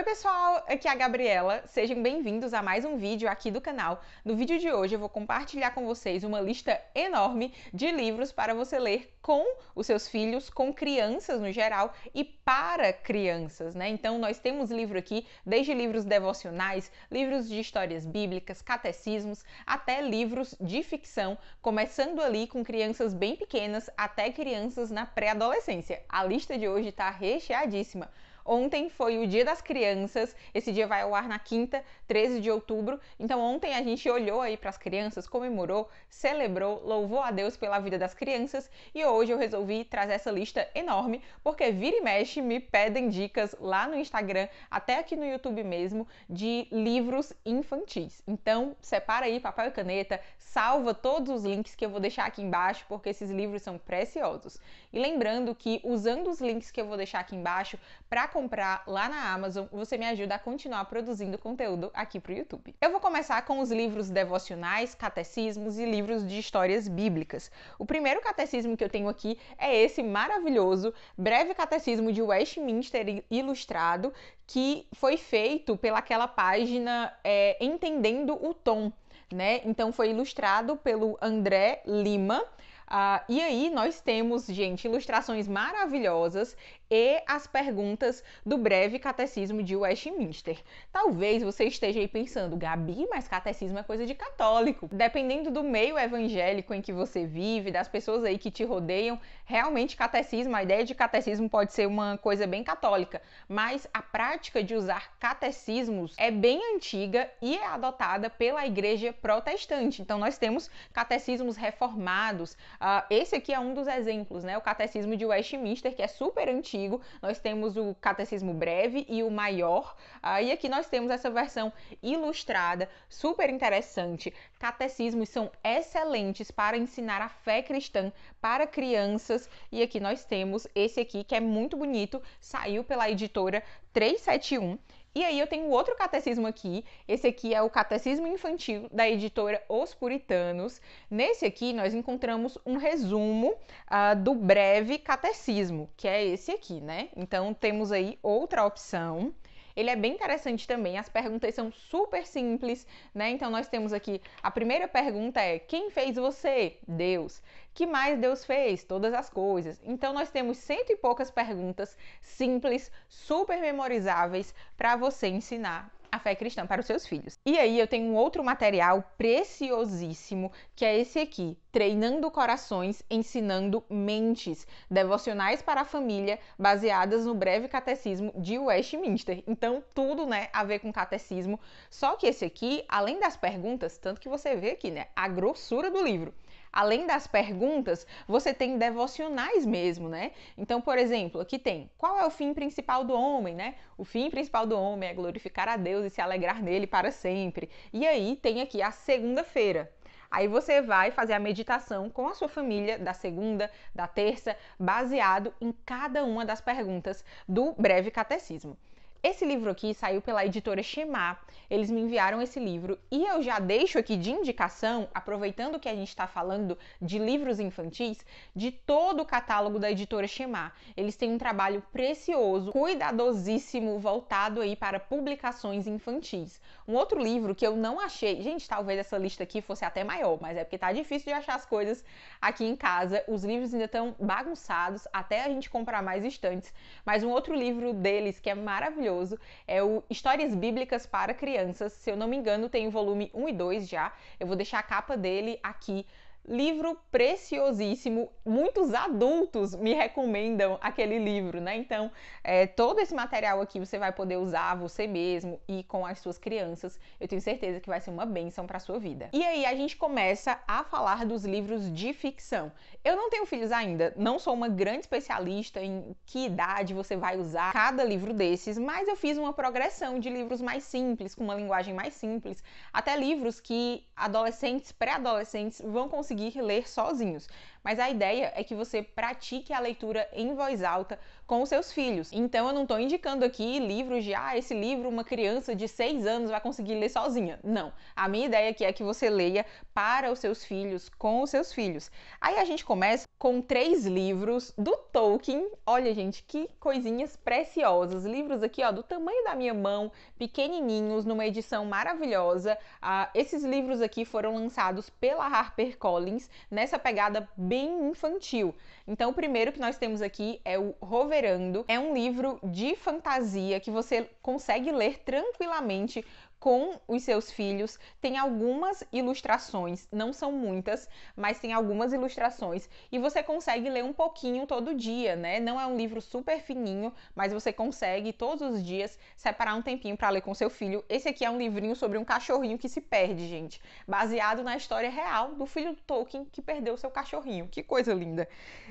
Oi pessoal, aqui é a Gabriela. Sejam bem-vindos a mais um vídeo aqui do canal. No vídeo de hoje eu vou compartilhar com vocês uma lista enorme de livros para você ler com os seus filhos, com crianças no geral e para crianças, né? Então nós temos livro aqui, desde livros devocionais, livros de histórias bíblicas, catecismos, até livros de ficção, começando ali com crianças bem pequenas até crianças na pré-adolescência. A lista de hoje está recheadíssima. Ontem foi o Dia das Crianças, esse dia vai ao ar na quinta, 13 de outubro. Então ontem a gente olhou aí para as crianças, comemorou, celebrou, louvou a Deus pela vida das crianças e hoje eu resolvi trazer essa lista enorme, porque vira e mexe me pedem dicas lá no Instagram, até aqui no YouTube mesmo, de livros infantis. Então separa aí papel e caneta, salva todos os links que eu vou deixar aqui embaixo, porque esses livros são preciosos. E lembrando que usando os links que eu vou deixar aqui embaixo para comprar lá na Amazon, você me ajuda a continuar produzindo conteúdo aqui para o YouTube. Eu vou começar com os livros devocionais, catecismos e livros de histórias bíblicas. O primeiro catecismo que eu tenho aqui é esse maravilhoso Breve Catecismo de Westminster Ilustrado, que foi feito pelaquela página é, Entendendo o Tom né? Então foi ilustrado pelo André Lima. Uh, e aí nós temos, gente, ilustrações maravilhosas e as perguntas do breve catecismo de Westminster. Talvez você esteja aí pensando, Gabi, mas catecismo é coisa de católico. Dependendo do meio evangélico em que você vive, das pessoas aí que te rodeiam, realmente catecismo, a ideia de catecismo pode ser uma coisa bem católica, mas a prática de usar catecismos é bem antiga e é adotada pela igreja protestante. Então nós temos catecismos reformados. Uh, esse aqui é um dos exemplos, né? O catecismo de Westminster, que é super antigo antigo, nós temos o Catecismo Breve e o Maior. Uh, e aqui nós temos essa versão ilustrada, super interessante. Catecismos são excelentes para ensinar a fé cristã para crianças. E aqui nós temos esse aqui que é muito bonito, saiu pela editora 371 e aí eu tenho outro catecismo aqui. Esse aqui é o Catecismo Infantil da editora Os Puritanos. Nesse aqui nós encontramos um resumo uh, do breve catecismo, que é esse aqui, né? Então temos aí outra opção ele é bem interessante também. As perguntas são super simples, né? Então nós temos aqui a primeira pergunta é: quem fez você? Deus. Que mais Deus fez? Todas as coisas. Então nós temos cento e poucas perguntas simples, super memorizáveis para você ensinar a fé cristã para os seus filhos. E aí eu tenho um outro material preciosíssimo, que é esse aqui, Treinando Corações, Ensinando Mentes, devocionais para a família, baseadas no breve catecismo de Westminster. Então, tudo, né, a ver com catecismo. Só que esse aqui, além das perguntas, tanto que você vê aqui, né, a grossura do livro além das perguntas, você tem devocionais mesmo, né? Então, por exemplo, aqui tem: qual é o fim principal do homem, né? O fim principal do homem é glorificar a Deus e se alegrar nele para sempre. E aí tem aqui a segunda-feira, Aí você vai fazer a meditação com a sua família da segunda, da terça, baseado em cada uma das perguntas do breve catecismo. Esse livro aqui saiu pela editora Shema. Eles me enviaram esse livro e eu já deixo aqui de indicação, aproveitando que a gente está falando de livros infantis, de todo o catálogo da editora Shema. Eles têm um trabalho precioso, cuidadosíssimo, voltado aí para publicações infantis. Um outro livro que eu não achei, gente, talvez essa lista aqui fosse até maior, mas é porque tá difícil de achar as coisas aqui em casa. Os livros ainda estão bagunçados até a gente comprar mais estantes. Mas um outro livro deles que é maravilhoso maravilhoso. É o Histórias Bíblicas para Crianças. Se eu não me engano, tem o volume 1 e 2 já. Eu vou deixar a capa dele aqui Livro preciosíssimo, muitos adultos me recomendam aquele livro, né? Então, é, todo esse material aqui você vai poder usar você mesmo e com as suas crianças. Eu tenho certeza que vai ser uma benção para sua vida. E aí a gente começa a falar dos livros de ficção. Eu não tenho filhos ainda, não sou uma grande especialista em que idade você vai usar cada livro desses, mas eu fiz uma progressão de livros mais simples, com uma linguagem mais simples, até livros que adolescentes, pré-adolescentes vão conseguir conseguir ler sozinhos. Mas a ideia é que você pratique a leitura em voz alta com os seus filhos. Então eu não estou indicando aqui livros de ah, esse livro uma criança de 6 anos vai conseguir ler sozinha. Não. A minha ideia aqui é que você leia para os seus filhos, com os seus filhos. Aí a gente começa com três livros do Tolkien. Olha, gente, que coisinhas preciosas. Livros aqui, ó, do tamanho da minha mão, pequenininhos, numa edição maravilhosa. Ah, esses livros aqui foram lançados pela HarperCollins nessa pegada bem infantil. Então, o primeiro que nós temos aqui é o Roverando. É um livro de fantasia que você consegue ler tranquilamente com os seus filhos. Tem algumas ilustrações, não são muitas, mas tem algumas ilustrações e você consegue ler um pouquinho todo dia, né? Não é um livro super fininho, mas você consegue todos os dias separar um tempinho para ler com seu filho. Esse aqui é um livrinho sobre um cachorrinho que se perde, gente, baseado na história real do filho do Tolkien que perdeu seu cachorrinho. Que coisa linda.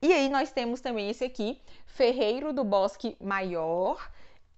E aí nós temos também esse aqui, Ferreiro do Bosque Maior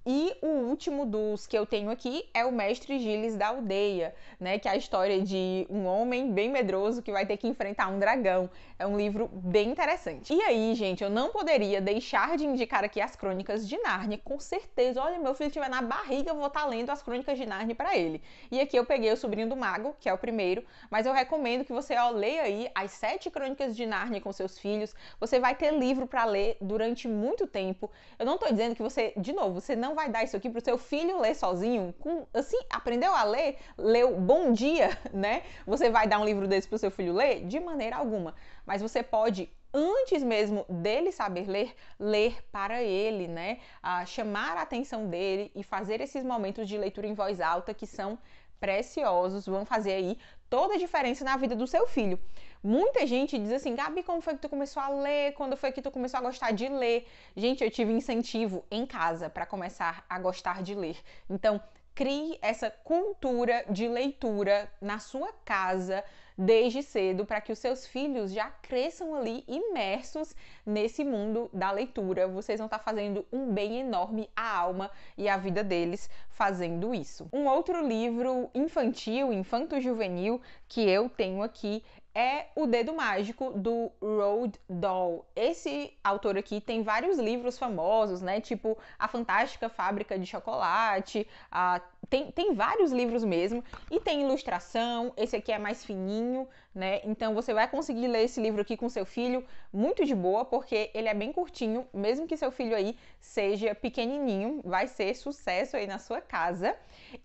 e o último dos que eu tenho aqui é o Mestre Giles da Aldeia, né? Que é a história de um homem bem medroso que vai ter que enfrentar um dragão. É um livro bem interessante. E aí, gente, eu não poderia deixar de indicar aqui as Crônicas de Narnia, com certeza. Olha, meu filho estiver na barriga, eu vou estar tá lendo as Crônicas de Narnia para ele. E aqui eu peguei o Sobrinho do Mago, que é o primeiro, mas eu recomendo que você ó, leia aí as sete Crônicas de Narnia com seus filhos. Você vai ter livro para ler durante muito tempo. Eu não estou dizendo que você, de novo, você não não vai dar isso aqui para o seu filho ler sozinho? Com, assim, aprendeu a ler? Leu bom dia, né? Você vai dar um livro desse para o seu filho ler? De maneira alguma. Mas você pode antes mesmo dele saber ler, ler para ele, né? Ah, chamar a atenção dele e fazer esses momentos de leitura em voz alta que são preciosos, vão fazer aí toda a diferença na vida do seu filho. Muita gente diz assim, Gabi, como foi que tu começou a ler? Quando foi que tu começou a gostar de ler? Gente, eu tive incentivo em casa para começar a gostar de ler. Então, crie essa cultura de leitura na sua casa, desde cedo para que os seus filhos já cresçam ali imersos nesse mundo da leitura. Vocês vão estar tá fazendo um bem enorme à alma e à vida deles fazendo isso. Um outro livro infantil, infanto-juvenil, que eu tenho aqui é O Dedo Mágico do Roald Dahl. Esse autor aqui tem vários livros famosos, né? Tipo A Fantástica Fábrica de Chocolate, a tem, tem vários livros mesmo e tem ilustração. Esse aqui é mais fininho, né? Então você vai conseguir ler esse livro aqui com seu filho muito de boa, porque ele é bem curtinho, mesmo que seu filho aí seja pequenininho, vai ser sucesso aí na sua casa.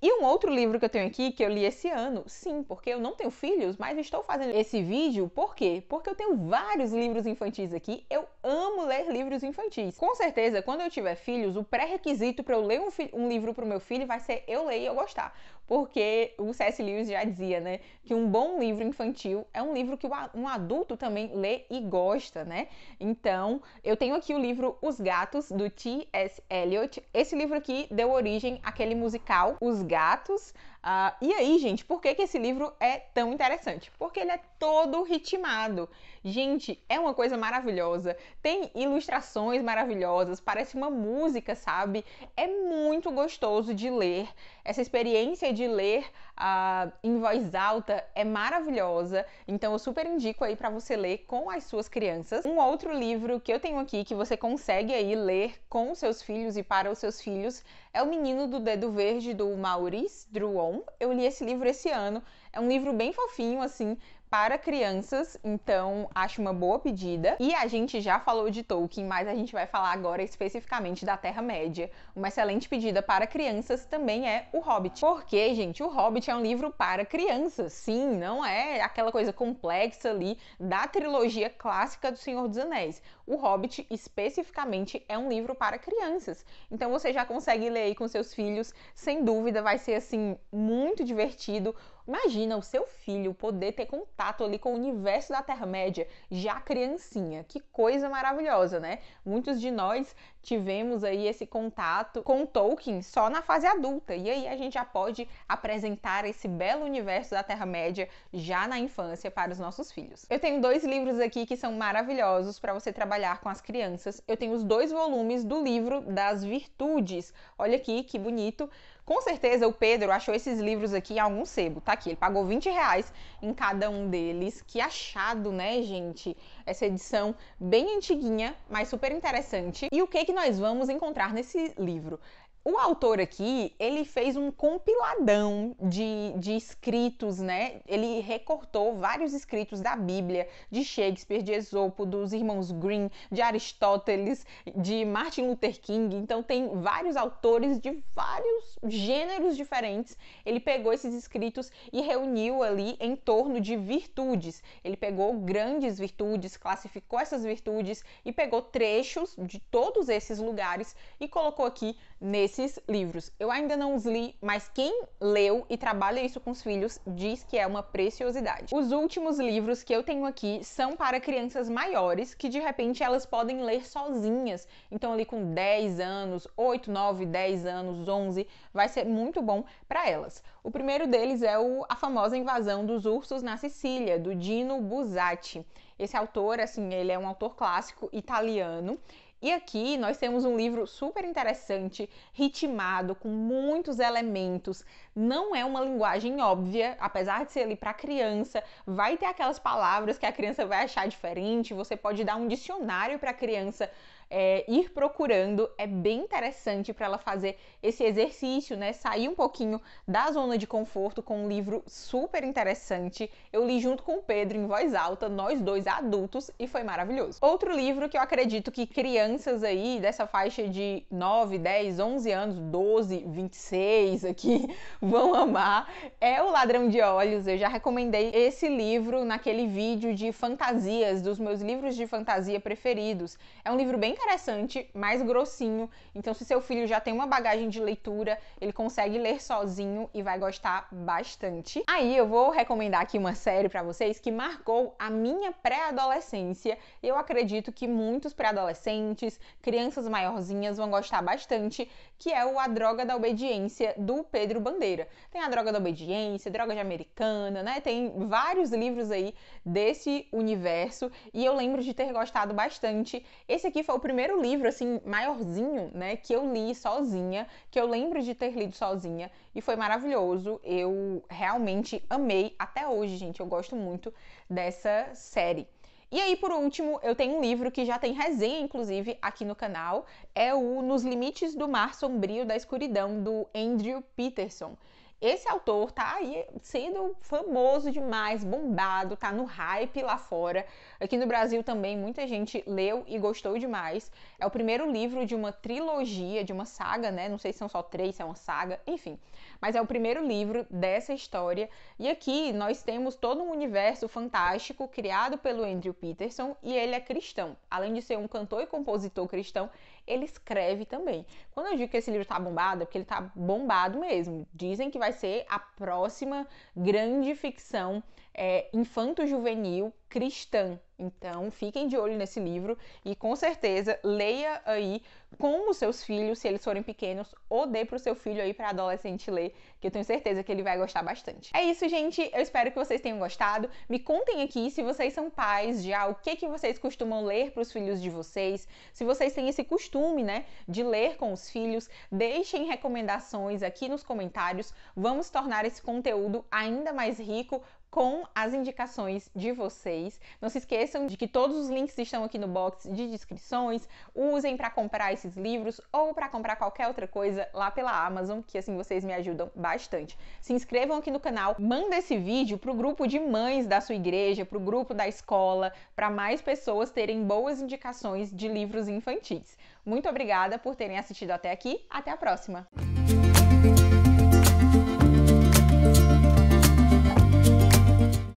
E um outro livro que eu tenho aqui que eu li esse ano, sim, porque eu não tenho filhos, mas estou fazendo esse vídeo por quê? Porque eu tenho vários livros infantis aqui. Eu amo ler livros infantis. Com certeza, quando eu tiver filhos, o pré-requisito para eu ler um, um livro para o meu filho vai ser eu ler e eu gostar. Porque o C.S. Lewis já dizia, né, que um bom livro infantil é um livro que um adulto também lê e gosta, né? Então, eu tenho aqui o livro Os Gatos do T.S. Eliot. Esse livro aqui deu origem àquele musical Os Gatos. Uh, e aí, gente, por que, que esse livro é tão interessante? Porque ele é todo ritmado. Gente, é uma coisa maravilhosa. Tem ilustrações maravilhosas, parece uma música, sabe? É muito gostoso de ler. Essa experiência de ler uh, em voz alta é maravilhosa, então eu super indico aí para você ler com as suas crianças. Um outro livro que eu tenho aqui que você consegue aí ler com seus filhos e para os seus filhos é O Menino do Dedo Verde do Maurice Drouon. Eu li esse livro esse ano, é um livro bem fofinho assim, para crianças, então acho uma boa pedida. E a gente já falou de Tolkien, mas a gente vai falar agora especificamente da Terra-média. Uma excelente pedida para crianças também é O Hobbit. Porque, gente, O Hobbit é um livro para crianças, sim, não é aquela coisa complexa ali da trilogia clássica do Senhor dos Anéis. O Hobbit, especificamente, é um livro para crianças. Então você já consegue ler aí com seus filhos, sem dúvida, vai ser assim, muito divertido Imagina o seu filho poder ter contato ali com o universo da Terra-média já criancinha. Que coisa maravilhosa, né? Muitos de nós tivemos aí esse contato com Tolkien só na fase adulta. E aí a gente já pode apresentar esse belo universo da Terra-média já na infância para os nossos filhos. Eu tenho dois livros aqui que são maravilhosos para você trabalhar com as crianças. Eu tenho os dois volumes do livro das virtudes. Olha aqui que bonito. Com certeza o Pedro achou esses livros aqui em algum sebo, tá aqui. Ele pagou 20 reais em cada um deles. Que achado, né, gente? Essa edição bem antiguinha, mas super interessante. E o que, que nós vamos encontrar nesse livro? o autor aqui, ele fez um compiladão de, de escritos, né? Ele recortou vários escritos da Bíblia, de Shakespeare, de Esopo, dos irmãos Green, de Aristóteles, de Martin Luther King. Então tem vários autores de vários gêneros diferentes. Ele pegou esses escritos e reuniu ali em torno de virtudes. Ele pegou grandes virtudes, classificou essas virtudes e pegou trechos de todos esses lugares e colocou aqui nesse esses livros. Eu ainda não os li, mas quem leu e trabalha isso com os filhos diz que é uma preciosidade. Os últimos livros que eu tenho aqui são para crianças maiores que de repente elas podem ler sozinhas. Então ali com 10 anos, 8, 9, 10 anos, 11, vai ser muito bom para elas. O primeiro deles é o A famosa invasão dos ursos na Sicília, do Dino Buzzati. Esse autor, assim, ele é um autor clássico italiano e aqui nós temos um livro super interessante, ritmado, com muitos elementos, não é uma linguagem óbvia, apesar de ser ali para criança, vai ter aquelas palavras que a criança vai achar diferente, você pode dar um dicionário para a criança é, ir procurando é bem interessante para ela fazer esse exercício, né? Sair um pouquinho da zona de conforto com um livro super interessante. Eu li junto com o Pedro em voz alta, nós dois adultos, e foi maravilhoso. Outro livro que eu acredito que crianças aí dessa faixa de 9, 10, 11 anos, 12, 26 aqui vão amar, é O Ladrão de Olhos. Eu já recomendei esse livro naquele vídeo de fantasias, dos meus livros de fantasia preferidos. É um livro bem interessante, mais grossinho, então se seu filho já tem uma bagagem de leitura, ele consegue ler sozinho e vai gostar bastante. Aí eu vou recomendar aqui uma série para vocês que marcou a minha pré-adolescência. Eu acredito que muitos pré-adolescentes, crianças maiorzinhas vão gostar bastante, que é o A Droga da Obediência do Pedro Bandeira brasileira. Tem a droga da obediência, droga de americana, né? Tem vários livros aí desse universo e eu lembro de ter gostado bastante. Esse aqui foi o primeiro livro assim maiorzinho, né, que eu li sozinha, que eu lembro de ter lido sozinha e foi maravilhoso. Eu realmente amei até hoje, gente. Eu gosto muito dessa série. E aí, por último, eu tenho um livro que já tem resenha, inclusive, aqui no canal. É o Nos Limites do Mar Sombrio da Escuridão, do Andrew Peterson. Esse autor tá aí sendo famoso demais, bombado, tá no hype lá fora. Aqui no Brasil também muita gente leu e gostou demais. É o primeiro livro de uma trilogia, de uma saga, né? Não sei se são só três, se é uma saga, enfim mas é o primeiro livro dessa história. E aqui nós temos todo um universo fantástico criado pelo Andrew Peterson e ele é cristão. Além de ser um cantor e compositor cristão, ele escreve também. Quando eu digo que esse livro está bombado, é porque ele está bombado mesmo. Dizem que vai ser a próxima grande ficção é, infanto-juvenil cristã. Então, fiquem de olho nesse livro e com certeza leia aí com os seus filhos, se eles forem pequenos, ou dê para o seu filho aí para adolescente ler, que eu tenho certeza que ele vai gostar bastante. É isso, gente. Eu espero que vocês tenham gostado. Me contem aqui se vocês são pais já, o que que vocês costumam ler para os filhos de vocês, se vocês têm esse costume, né, de ler com os filhos. Deixem recomendações aqui nos comentários. Vamos tornar esse conteúdo ainda mais rico com as indicações de vocês. Não se esqueçam de que todos os links estão aqui no box de descrições. Usem para comprar esses livros ou para comprar qualquer outra coisa lá pela Amazon, que assim vocês me ajudam bastante. Se inscrevam aqui no canal, manda esse vídeo pro grupo de mães da sua igreja, pro grupo da escola, para mais pessoas terem boas indicações de livros infantis. Muito obrigada por terem assistido até aqui. Até a próxima.